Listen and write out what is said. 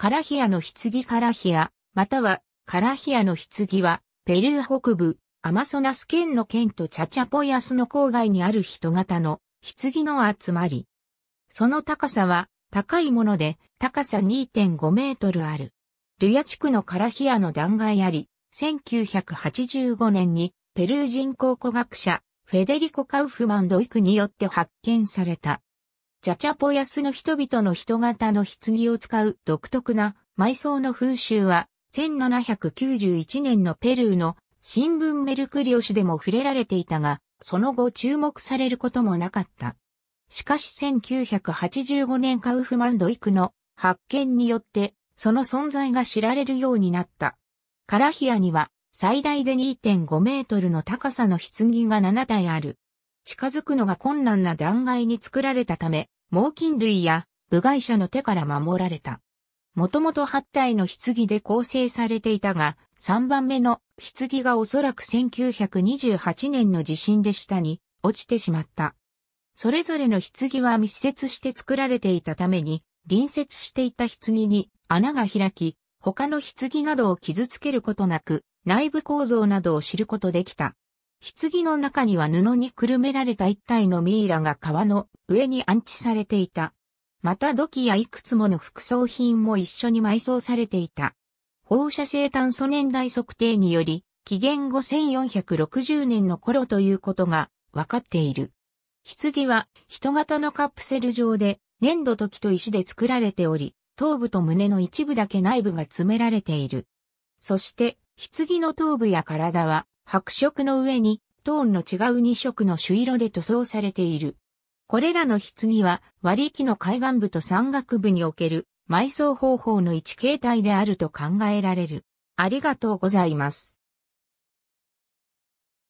カラヒアの棺カラヒア、またはカラヒアの棺は、ペルー北部、アマソナス県の県とチャチャポヤスの郊外にある人型の棺の集まり。その高さは高いもので高さ2.5メートルある。ルヤ地区のカラヒアの断崖あり、1985年にペルー人考古学者フェデリコ・カウフマンドイクによって発見された。ジャチャポヤスの人々の人型の棺を使う独特な埋葬の風習は、1791年のペルーの新聞メルクリオ氏でも触れられていたが、その後注目されることもなかった。しかし1985年カウフマンドイクの発見によって、その存在が知られるようになった。カラヒアには最大で2.5メートルの高さの棺が7体ある。近づくのが困難な断崖に作られたため、猛禽類や部外者の手から守られた。もともと8体の棺で構成されていたが、3番目の棺がおそらく1928年の地震で下に落ちてしまった。それぞれの棺は密接して作られていたために、隣接していた棺に穴が開き、他の棺などを傷つけることなく、内部構造などを知ることできた。棺の中には布にくるめられた一体のミイラが川の上に安置されていた。また土器やいくつもの副葬品も一緒に埋葬されていた。放射性炭素年代測定により、紀元後1460年の頃ということが分かっている。棺は人型のカプセル状で粘土器と石で作られており、頭部と胸の一部だけ内部が詰められている。そして、棺の頭部や体は白色の上にトーンの違う2色の朱色で塗装されている。これらの棺は割り木の海岸部と山岳部における埋葬方法の一形態であると考えられる。ありがとうございます。